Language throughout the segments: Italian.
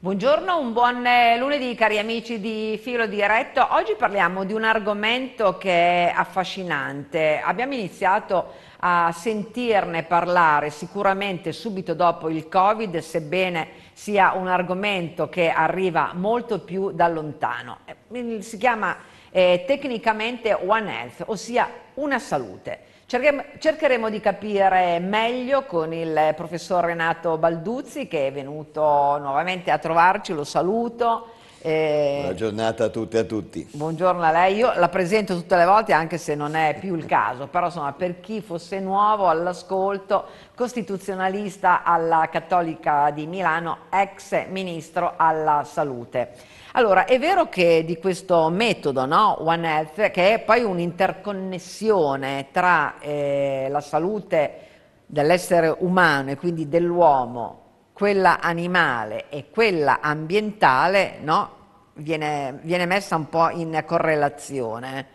Buongiorno, un buon eh, lunedì cari amici di Filo Diretto. Oggi parliamo di un argomento che è affascinante. Abbiamo iniziato a sentirne parlare sicuramente subito dopo il Covid, sebbene sia un argomento che arriva molto più da lontano. Eh, si chiama eh, tecnicamente One Health, ossia una salute. Cercheremo di capire meglio con il professor Renato Balduzzi che è venuto nuovamente a trovarci, lo saluto. Eh, Buona giornata a tutte e a tutti. Buongiorno a lei, io la presento tutte le volte anche se non è più il caso, però insomma per chi fosse nuovo all'ascolto, costituzionalista alla Cattolica di Milano, ex ministro alla salute. Allora, è vero che di questo metodo, no? One Health, che è poi un'interconnessione tra eh, la salute dell'essere umano e quindi dell'uomo quella animale e quella ambientale no, viene, viene, messa un po' in correlazione.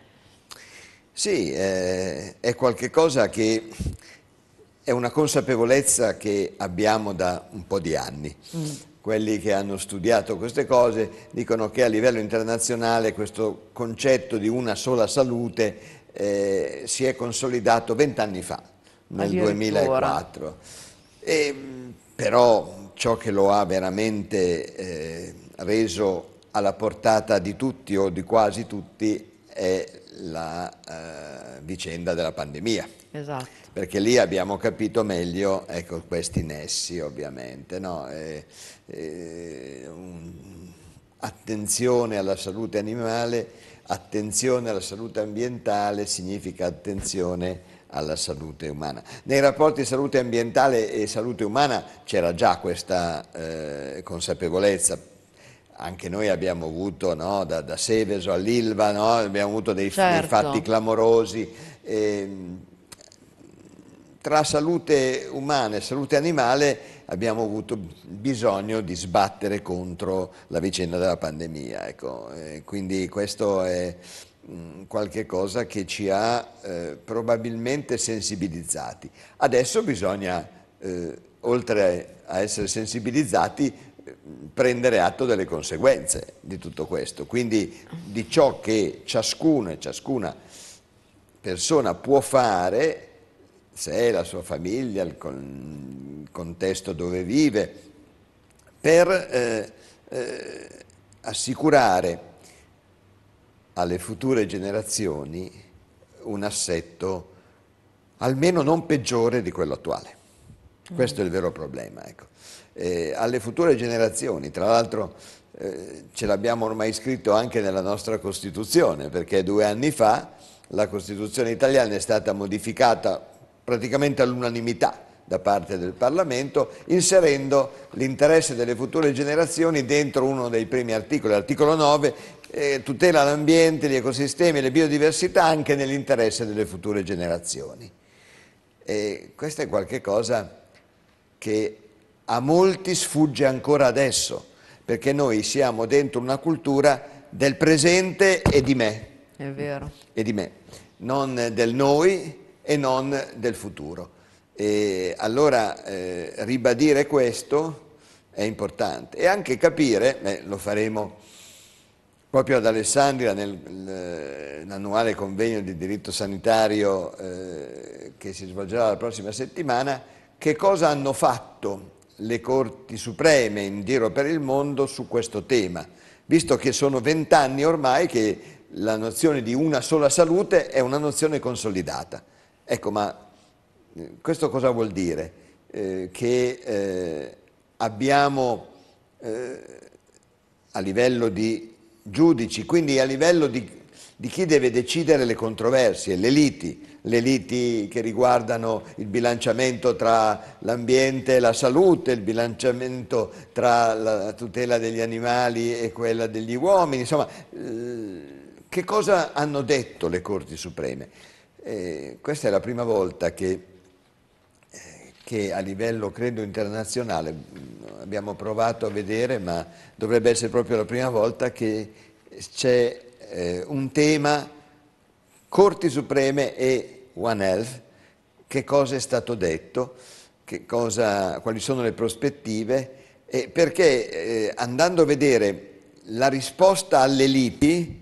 Sì, eh, è qualcosa che è una consapevolezza che abbiamo da un po' di anni. Mm. Quelli che hanno studiato queste cose dicono che a livello internazionale questo concetto di una sola salute eh, si è consolidato vent'anni fa, nel 2004. E, ehm, però ciò che lo ha veramente eh, reso alla portata di tutti o di quasi tutti è la eh, vicenda della pandemia. Esatto. Perché lì abbiamo capito meglio ecco, questi nessi ovviamente, no? eh, un, attenzione alla salute animale, attenzione alla salute ambientale significa attenzione alla salute umana. Nei rapporti salute ambientale e salute umana c'era già questa eh, consapevolezza, anche noi abbiamo avuto no, da, da, Seveso all'Ilva, no, abbiamo avuto dei, certo. dei fatti clamorosi. Eh, tra salute umana e salute animale abbiamo avuto bisogno di sbattere contro la vicenda della pandemia. Ecco. Eh, quindi questo è mh, mm, qualche cosa che ci ha eh, probabilmente sensibilizzati. Adesso bisogna, eh, oltre a essere sensibilizzati, mm, prendere atto delle conseguenze di tutto questo, quindi di ciò che ciascuno e ciascuna persona può fare, se è la sua famiglia, il, con, il contesto dove vive, per eh, eh, assicurare alle future generazioni un assetto almeno non peggiore di quello attuale. Questo è il vero problema. Ecco. Eh, alle future generazioni, tra l'altro eh, ce l'abbiamo ormai scritto anche nella nostra Costituzione, perché due anni fa la Costituzione italiana è stata modificata praticamente all'unanimità da parte del Parlamento, inserendo l'interesse delle future generazioni dentro uno dei primi articoli, l'articolo 9, eh, tutela l'ambiente, gli ecosistemi e le biodiversità anche nell'interesse delle future generazioni. E questo è qualcosa che a molti sfugge ancora adesso, perché noi siamo dentro una cultura del presente e di me. È vero. E di me, non del noi e non del futuro. E allora eh, ribadire questo è importante e anche capire, eh, lo faremo Proprio ad Alessandria, nell'annuale convegno di diritto sanitario eh, che si svolgerà la prossima settimana, che cosa hanno fatto le Corti Supreme in giro per il mondo su questo tema, visto che sono vent'anni ormai che la nozione di una sola salute è una nozione consolidata. Ecco, ma eh, questo cosa vuol dire? Eh, che abbiamo a livello di giudici, quindi a livello di, di chi deve decidere le controversie, le liti, le liti che riguardano il bilanciamento tra l'ambiente e la salute, il bilanciamento tra la tutela degli animali e quella degli uomini, insomma, eh, che cosa hanno detto le Corti Supreme? Eh, questa è la prima volta che che a livello credo internazionale mm, abbiamo provato a vedere, ma dovrebbe essere proprio la prima volta che c'è eh, un tema Corti Supreme e One Health, che cosa è stato detto, cosa, quali sono le prospettive, e perché eh, andando a vedere la risposta alle liti,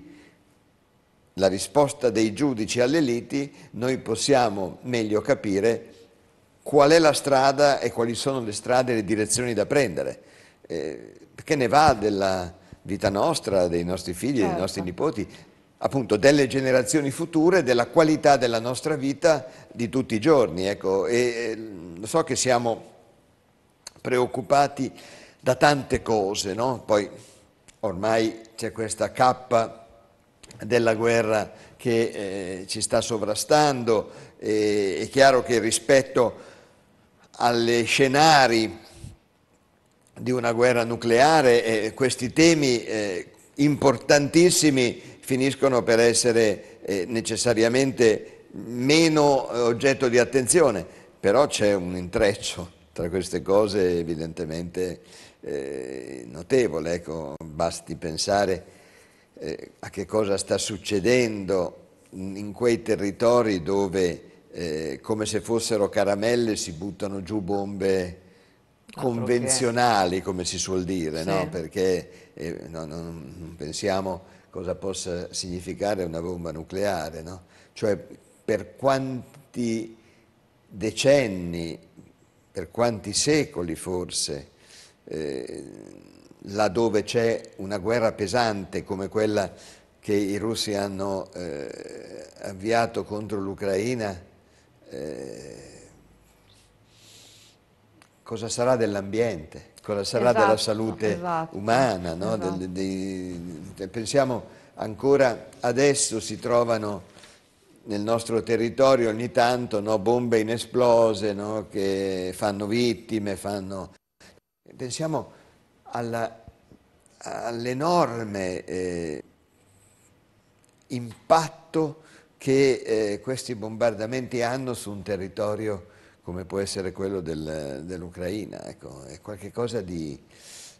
la risposta dei giudici alle liti, noi possiamo meglio capire qual è la strada e quali sono le strade e le direzioni da prendere, eh, perché ne va della vita nostra, dei nostri figli, certo. dei nostri nipoti, appunto delle generazioni future, della qualità della nostra vita di tutti i giorni. Ecco. E, eh, so che siamo preoccupati da tante cose, no? poi ormai c'è questa cappa della guerra che eh, ci sta sovrastando, eh, è chiaro che rispetto a agli scenari di una guerra nucleare e questi temi eh, importantissimi finiscono per essere eh, necessariamente meno eh, oggetto di attenzione, però c'è un intreccio tra queste cose evidentemente eh, notevole, ecco, basti pensare eh, a che cosa sta succedendo in quei territori dove eh, come se fossero caramelle si buttano giù bombe ah, convenzionali, come si suol dire, sì. no? perché eh, no, no, non pensiamo cosa possa significare una bomba nucleare, cioè per quanti decenni, per quanti secoli forse, eh, laddove c'è una guerra pesante come quella che i russi hanno eh, avviato contro l'Ucraina, eh, cosa sarà dell'ambiente, cosa sarà esatto, della salute esatto, umana. No? Esatto. Del, dei, pensiamo ancora adesso si trovano nel nostro territorio ogni tanto no, bombe inesplose no, che fanno vittime, fanno... pensiamo all'enorme eh, impatto che eh, questi bombardamenti hanno su un territorio come può essere quello del, dell'Ucraina. Ecco, è qualcosa di,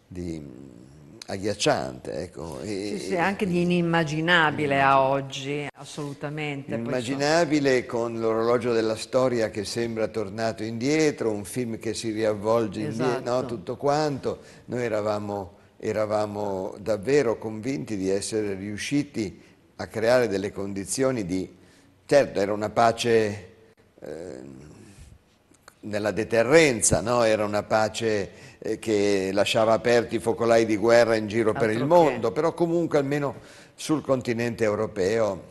di mm, agghiacciante. Ecco. E, sì, sì, anche di inimmaginabile a oggi, assolutamente. Inimmaginabile con l'orologio della storia che sembra tornato indietro, un film che si riavvolge esatto. indietro, no, esatto. tutto quanto. Noi eravamo, eravamo davvero convinti di essere riusciti a creare delle condizioni di... Certo, era una pace eh, nella deterrenza, no? era una pace eh, che lasciava aperti i focolai di guerra in giro Altro per il mondo, che. però comunque almeno sul continente europeo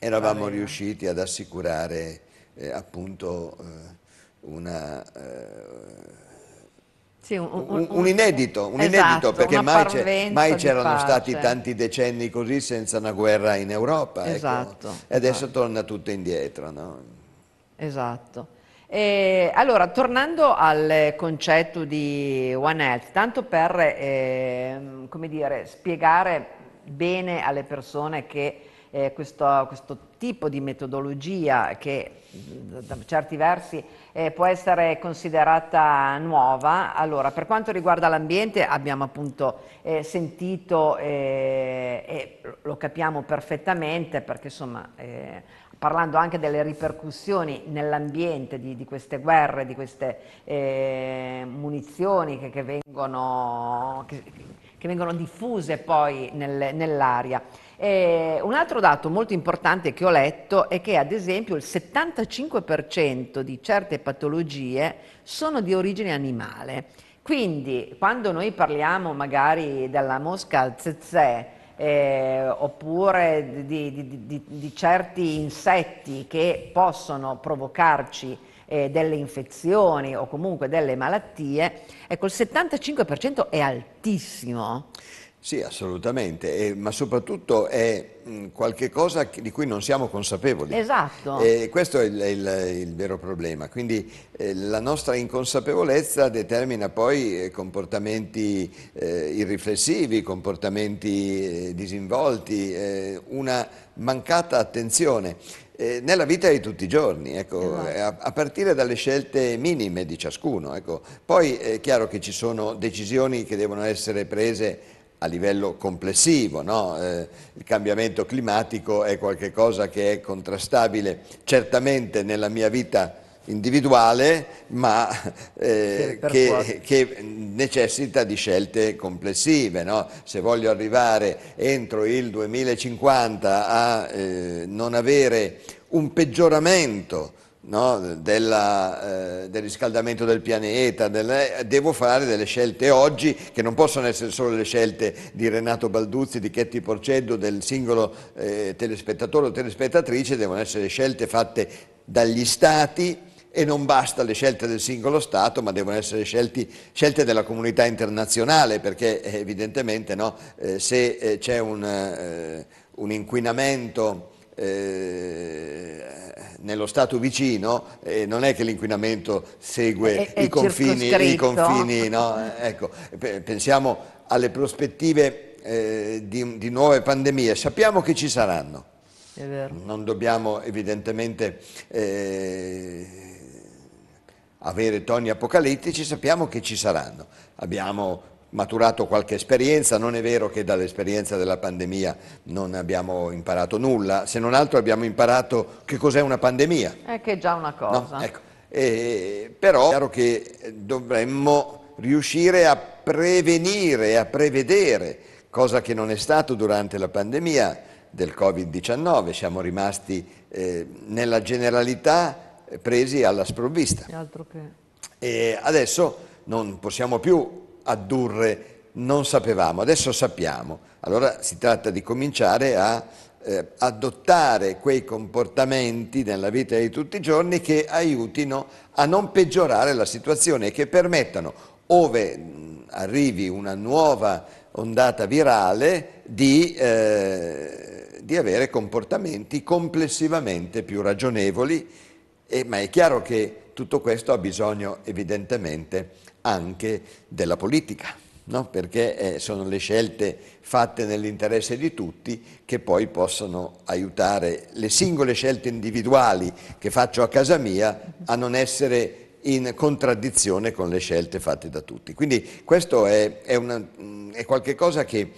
eravamo Vabbè. riusciti ad assicurare eh, appunto eh, una eh, sì, un, un, un, inedito, un esatto, inedito perché mai, mai c'erano pace. stati tanti decenni così senza una guerra in Europa. Ecco. Esatto, ecco. E adesso esatto. torna tutto indietro. No? Esatto. E, allora, tornando al concetto di One Health, tanto per eh, dire, spiegare bene alle persone che eh, questo, questo, tipo di metodologia che mm, da certi versi eh, può essere considerata nuova. Allora, per quanto riguarda l'ambiente abbiamo appunto eh, sentito eh, e lo capiamo perfettamente perché insomma eh, parlando anche delle ripercussioni nell'ambiente di, di, queste guerre, di queste eh, munizioni che, che, vengono, che, che, vengono, diffuse poi nel, nell'aria. Eh, un altro dato molto importante che ho letto è che ad esempio il 75% di certe patologie sono di origine animale. Quindi quando noi parliamo magari della mosca al zezzè, eh, oppure di, di, di, di, certi insetti che possono provocarci eh, delle infezioni o comunque delle malattie, ecco il 75% è altissimo. Sì, assolutamente, eh, ma soprattutto è mm, qualcosa di cui non siamo consapevoli. Esatto. Eh, questo è il, il, il, vero problema. Quindi eh, la nostra inconsapevolezza determina poi eh, comportamenti eh, irriflessivi, comportamenti eh, disinvolti, una mancata attenzione. nella vita di tutti i giorni, ecco, esatto. a, a, partire dalle scelte minime di ciascuno. Ecco. Poi è chiaro che ci sono decisioni che devono essere prese a livello complessivo, no? eh, il cambiamento climatico è qualcosa che è contrastabile certamente nella mia vita individuale, ma eh, che, che, necessita di scelte complessive. No? Se voglio arrivare entro il 2050 a eh, non avere un peggioramento no, della, eh, del riscaldamento del pianeta, del, eh, devo fare delle scelte oggi che non possono essere solo le scelte di Renato Balduzzi, di Chetti Porceddu, del singolo eh, telespettatore o telespettatrice, devono essere scelte fatte dagli stati e non basta le scelte del singolo Stato, ma devono essere scelti, scelte della comunità internazionale, perché eh, evidentemente no, eh, se eh, c'è un, un inquinamento eh, nello Stato vicino eh, non è che l'inquinamento segue è, i, è confini, i, confini, no? ecco, pensiamo alle prospettive eh, di, di, nuove pandemie, sappiamo che ci saranno, non dobbiamo evidentemente eh, avere toni apocalittici, sappiamo che ci saranno, abbiamo maturato qualche esperienza, non è vero che dall'esperienza della pandemia non abbiamo imparato nulla, se non altro abbiamo imparato che cos'è una pandemia. È che è già una cosa. No? Ecco. E, però è chiaro che dovremmo riuscire a prevenire, a prevedere, cosa che non è stato durante la pandemia del Covid-19, siamo rimasti eh, nella generalità presi alla sprovvista. E adesso non possiamo più addurre non sapevamo, adesso sappiamo. Allora si tratta di cominciare a eh, adottare quei comportamenti nella vita di tutti i giorni che aiutino a non peggiorare la situazione e che permettano, ove mh, arrivi una nuova ondata virale, di, eh, di avere comportamenti complessivamente più ragionevoli, e, ma è chiaro che tutto questo ha bisogno evidentemente anche della politica, no? perché eh, sono le scelte fatte nell'interesse di tutti che poi possono aiutare le singole scelte individuali che faccio a casa mia a non essere in contraddizione con le scelte fatte da tutti. Quindi questo è, è, una, mm, è qualcosa che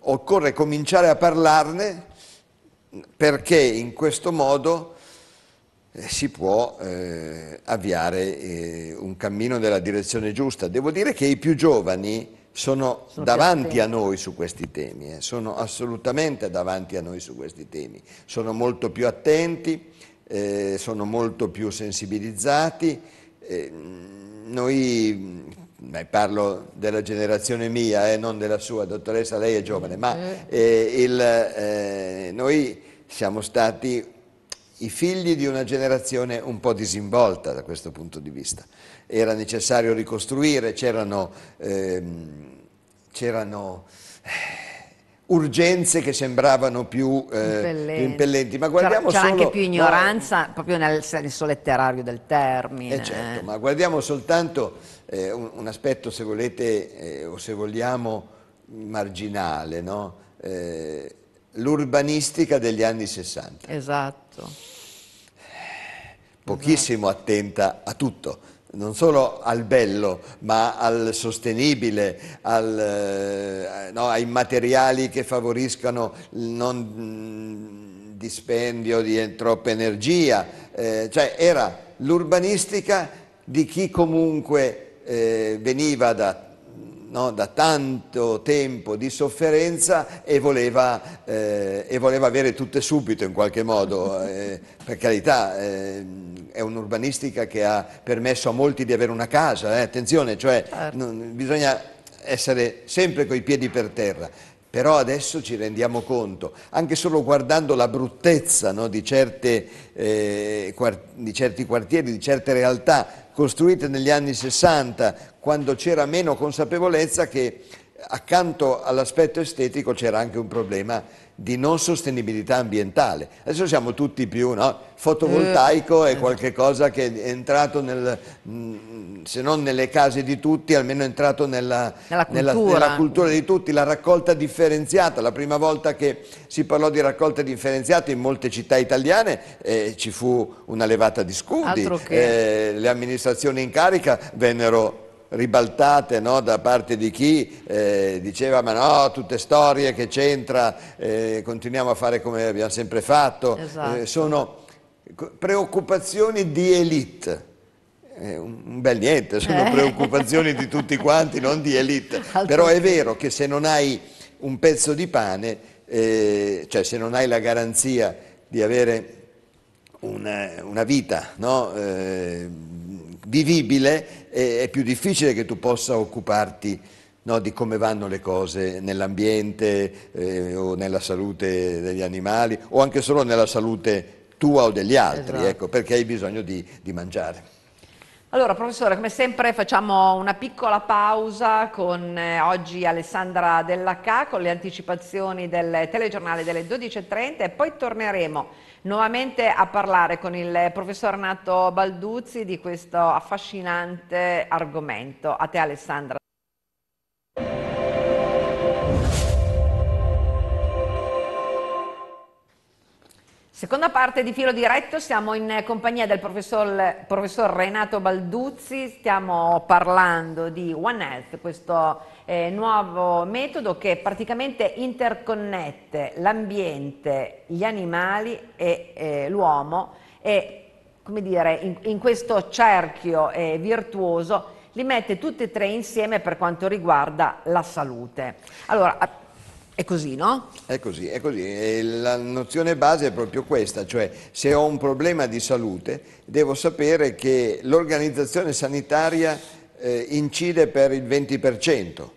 occorre cominciare a parlarne perché in questo modo eh, si può... Eh, avviare eh, un cammino nella direzione giusta. Devo dire che i più giovani sono, sono davanti a noi su questi temi, eh, sono assolutamente davanti a noi su questi temi, sono molto più attenti, eh, sono molto più sensibilizzati. Eh, noi, mm, parlo della generazione mia e eh, non della sua, dottoressa, lei è giovane, eh, ma il, noi siamo stati i figli di una generazione un po' disinvolta da questo punto di vista. Era necessario ricostruire, c'erano, ehm, c'erano eh, urgenze che sembravano più, eh, più impellenti. Ma guardiamo c'era, c'era solo, anche più ignoranza no, proprio nel senso letterario del termine. Eh certo, ma guardiamo soltanto eh, un, un, aspetto, se volete, eh, o se vogliamo, marginale, no? Eh, l'urbanistica degli anni 60. Esatto. Pochissimo esatto. attenta a tutto, non solo al bello, ma al sostenibile, al, eh, no, ai materiali che favoriscano il non mm, dispendio di troppa energia. Eh, cioè era l'urbanistica di chi comunque eh, veniva da no, da tanto tempo di sofferenza e voleva, eh, e voleva, avere tutte subito in qualche modo. Eh, per carità, eh, è un'urbanistica che ha permesso a molti di avere una casa, eh. attenzione, cioè certo. non, bisogna essere sempre coi piedi per terra. Però adesso ci rendiamo conto, anche solo guardando la bruttezza no, di, certe, eh, di certi quartieri, di certe realtà costruite negli anni 60, quando c'era meno consapevolezza che accanto all'aspetto estetico c'era anche un problema di non sostenibilità ambientale. Adesso siamo tutti più, no? Fotovoltaico eh, è eh. qualcosa che è entrato nel, mh, mm, se non nelle case di tutti, almeno è entrato nella, nella, cultura. Nella, nella cultura di tutti, la raccolta differenziata. La prima volta che si parlò di raccolta differenziata in molte città italiane eh, ci fu una levata di scudi, che... eh, le amministrazioni in carica vennero ribaltate no, da parte di chi eh, diceva ma no, tutte storie che c'entra, eh, continuiamo a fare come abbiamo sempre fatto, eh, esatto. eh, sono preoccupazioni di elite. Eh, un bel niente, sono eh. preoccupazioni di tutti quanti, non di elite. Però è vero che se non hai un pezzo di pane, cioè se non hai la garanzia di avere una, una vita no, vivibile, è più difficile che tu possa occuparti no, di come vanno le cose nell'ambiente eh, o nella salute degli animali o anche solo nella salute tua o degli altri, esatto. ecco, perché hai bisogno di, di mangiare. Allora, professore, come sempre facciamo una piccola pausa con eh, oggi Alessandra Dellacà con le anticipazioni del telegiornale delle 12.30 e poi torneremo nuovamente a parlare con il professor Nato Balduzzi di questo affascinante argomento. A te Alessandra. Seconda parte di filo diretto, siamo in compagnia del professor, professor Renato Balduzzi, stiamo parlando di One Health, questo eh, nuovo metodo che praticamente interconnette l'ambiente, gli animali e eh, l'uomo e come dire, in, in questo cerchio eh, virtuoso li mette tutti e tre insieme per quanto riguarda la salute. Allora, è così, no? È così, è così. E la nozione base è proprio questa, cioè se ho un problema di salute devo sapere che l'organizzazione sanitaria eh, incide per il 20%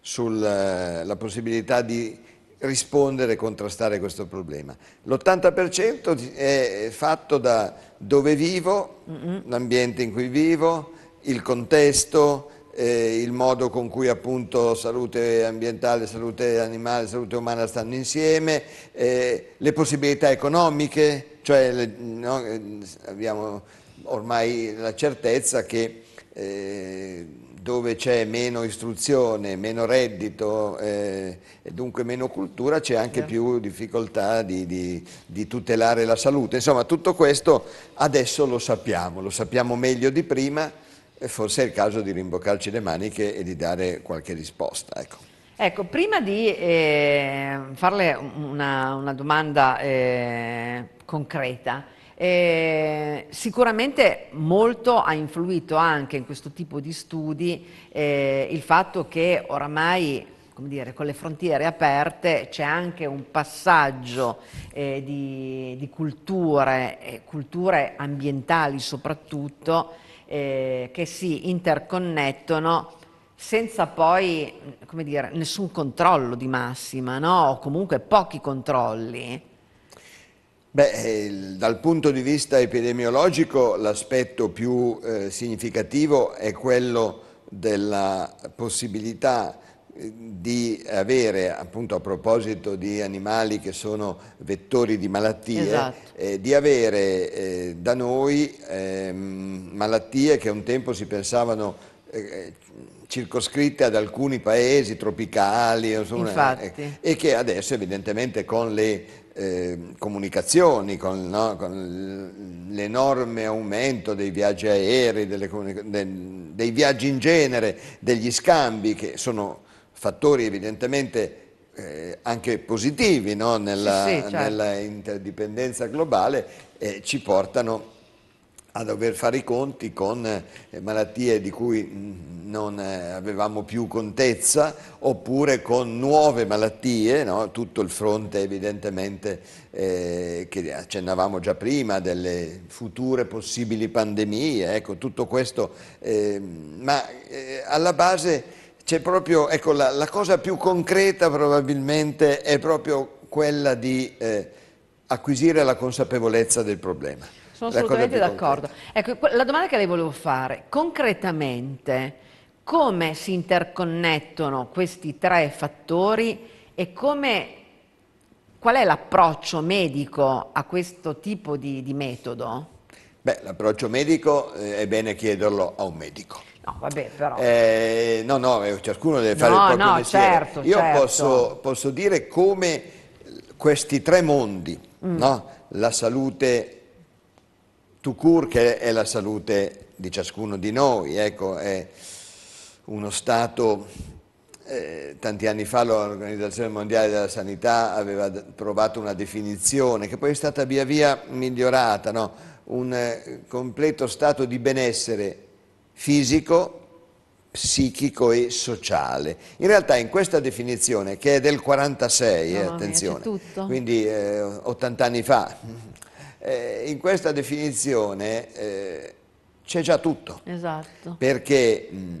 sulla eh, possibilità di rispondere e contrastare questo problema. L'80% è fatto da dove vivo, mm -hmm. l'ambiente in cui vivo, il contesto, eh, il modo con cui appunto salute ambientale, salute animale, salute umana stanno insieme, eh, le possibilità economiche, cioè le, no, eh, abbiamo ormai la certezza che eh, dove c'è meno istruzione, meno reddito eh, e dunque meno cultura c'è anche certo. più difficoltà di, di, di, tutelare la salute. Insomma tutto questo adesso lo sappiamo, lo sappiamo meglio di prima forse è il caso di rimboccarci le maniche e di dare qualche risposta. Ecco. Ecco, prima di eh, farle una, una domanda eh, concreta, eh, sicuramente molto ha influito anche in questo tipo di studi ehm, il fatto che oramai come dire, con le frontiere aperte c'è anche un passaggio ehm, di, di culture, culture ambientali soprattutto, eh, che si interconnettono senza poi dire, nessun controllo di massima, no? o comunque pochi controlli. Beh, dal punto di vista epidemiologico l'aspetto più eh, significativo è quello della possibilità di avere, appunto a proposito di animali che sono vettori di malattie, esatto. eh, di avere eh, da noi eh, malattie che un tempo si pensavano eh, circoscritte ad alcuni paesi tropicali insomma, eh, e che adesso evidentemente con le eh, comunicazioni, con, no, con l'enorme aumento dei viaggi aerei, delle, de, dei viaggi in genere, degli scambi che sono fattori evidentemente eh, anche positivi no? nella, sì, sì, certo. nella, interdipendenza globale eh, ci portano a dover fare i conti con eh, malattie di cui mm, non eh, avevamo più contezza oppure con nuove malattie, no? tutto il fronte evidentemente eh, che accennavamo già prima delle future possibili pandemie, ecco tutto questo, eh, ma alla base c'è proprio, ecco, la, la, cosa più concreta probabilmente è proprio quella di eh, acquisire la consapevolezza del problema. Sono la assolutamente d'accordo. Ecco, la domanda che le volevo fare, concretamente, come si interconnettono questi tre fattori e come, qual è l'approccio medico a questo tipo di, di metodo? Beh, l'approccio medico eh, è bene chiederlo a un medico. No, vabbè, però. Eh, no, no, ciascuno eh, deve fare no, il proprio no, mestiere. Certo, Io certo. Posso, posso, dire come questi tre mondi, mm. no? la salute to cure, che è la salute di ciascuno di noi, ecco, è uno stato eh, tanti anni fa l'Organizzazione Mondiale della Sanità aveva trovato una definizione che poi è stata via via migliorata, no? un eh, completo stato di benessere fisico, psichico e sociale. In realtà in questa definizione, che è del 46, no, attenzione, mia, quindi eh, 80 anni fa, eh, in questa definizione eh, c'è già tutto. Esatto. Perché mh, mm,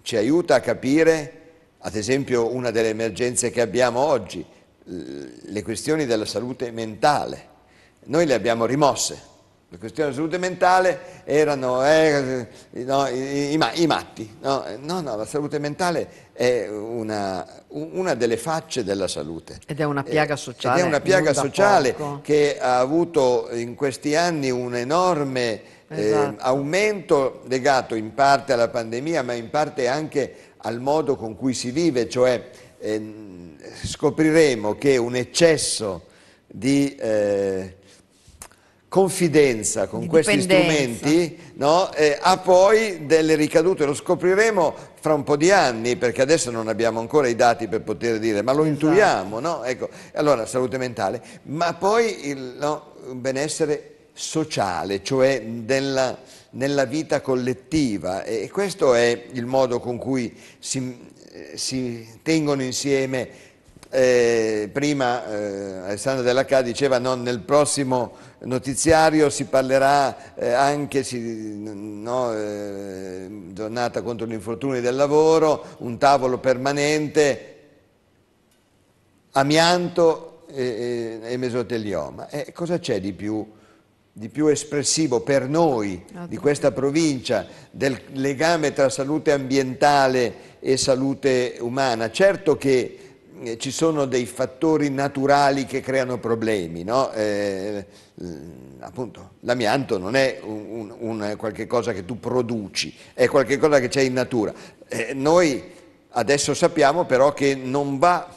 ci aiuta a capire, ad esempio, una delle emergenze che abbiamo oggi, le questioni della salute mentale. Noi le abbiamo rimosse, la questione della salute mentale erano eh, no, i, i, i, matti. No, no, no, la salute mentale è una, una, delle facce della salute. Ed è una piaga sociale. Eh, ed è una piaga sociale poco. che ha avuto in questi anni un enorme eh, esatto. eh, aumento legato in parte alla pandemia, ma in parte anche al modo con cui si vive, cioè eh, scopriremo che un eccesso di eh, confidenza con questi strumenti no? eh, ha poi delle ricadute, lo scopriremo fra un po' di anni perché adesso non abbiamo ancora i dati per poter dire, ma lo esatto. intuiamo, no? ecco, allora salute mentale, ma poi il no, benessere sociale, cioè della, nella vita collettiva e questo è il modo con cui si, eh, si tengono insieme eh, prima eh, Alessandra Della Ca diceva no, nel prossimo notiziario si parlerà eh, anche si, no, eh, giornata contro gli infortuni del lavoro, un tavolo permanente, amianto e, e, e mesotelioma. Eh, cosa c'è di più? di più espressivo per noi di questa provincia del legame tra salute ambientale e salute umana. Certo che eh, ci sono dei fattori naturali che creano problemi, no? Eh, eh, appunto l'amianto non è un, un, un qualche cosa che tu produci, è qualcosa che c'è in natura. Eh, noi adesso sappiamo però che non va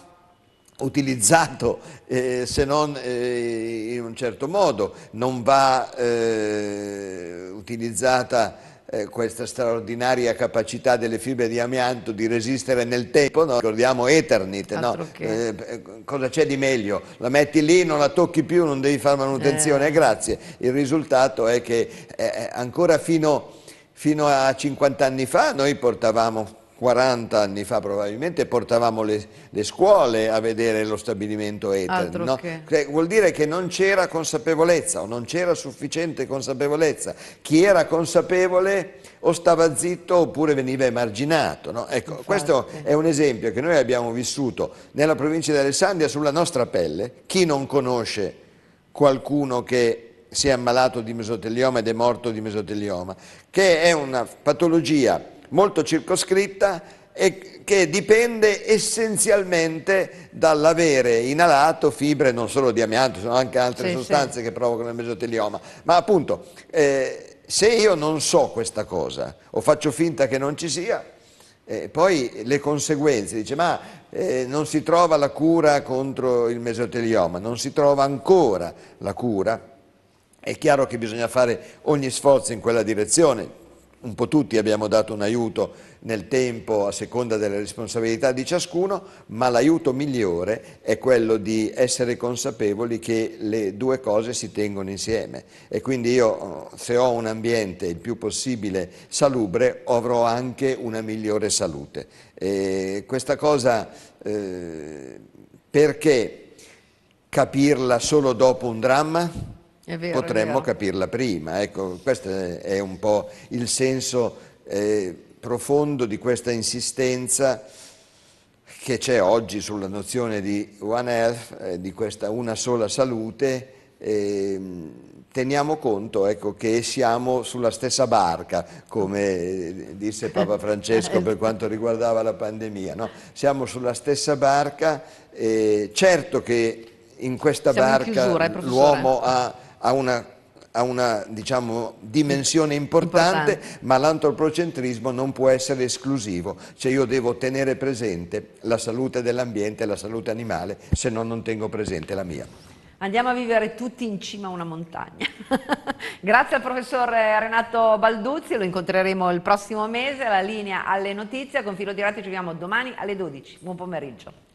utilizzato eh, se non eh, in un certo modo, non va eh, utilizzata eh, questa straordinaria capacità delle fibre di amianto di resistere nel tempo, no? ricordiamo Eternit, no? Eh, eh, cosa c'è di meglio? La metti lì, non la tocchi più, non devi fare manutenzione, eh. grazie. Il risultato è che eh, ancora fino, fino a 50 anni fa noi portavamo 40 anni fa probabilmente portavamo le, le scuole a vedere lo stabilimento Ether. No? Che... Vuol dire che non c'era consapevolezza o non c'era sufficiente consapevolezza. Chi era consapevole o stava zitto oppure veniva emarginato. No? Ecco, Infatti. questo è un esempio che noi abbiamo vissuto nella provincia di Alessandria sulla nostra pelle. Chi non conosce qualcuno che si è ammalato di mesotelioma ed è morto di mesotelioma, che è una patologia molto circoscritta e che dipende essenzialmente dall'avere inalato fibre non solo di amianto, sono anche altre sì, sostanze sì. che provocano il mesotelioma, ma appunto eh, se io non so questa cosa o faccio finta che non ci sia, eh, poi le conseguenze, dice ma eh, non si trova la cura contro il mesotelioma, non si trova ancora la cura, è chiaro che bisogna fare ogni sforzo in quella direzione, un po' tutti abbiamo dato un aiuto nel tempo a seconda delle responsabilità di ciascuno, ma l'aiuto migliore è quello di essere consapevoli che le due cose si tengono insieme e quindi io se ho un ambiente il più possibile salubre avrò anche una migliore salute. E questa cosa eh, perché capirla solo dopo un dramma? vero, potremmo capirla prima. Ecco, questo è un po' il senso eh, profondo di questa insistenza che c'è oggi sulla nozione di One Health, eh, di questa una sola salute, eh, teniamo conto ecco, che siamo sulla stessa barca, come disse Papa Francesco per quanto riguardava la pandemia. No? Siamo sulla stessa barca, eh, certo che in questa siamo barca in chiusura, eh, l'uomo ha ha una, ha una diciamo, dimensione importante, importante, ma l'antropocentrismo non può essere esclusivo, cioè io devo tenere presente la salute dell'ambiente e la salute animale, se no non tengo presente la mia. Andiamo a vivere tutti in cima a una montagna. Grazie al professor Renato Balduzzi, lo incontreremo il prossimo mese, la linea alle notizie, con filo diretto ci vediamo domani alle 12. Buon pomeriggio.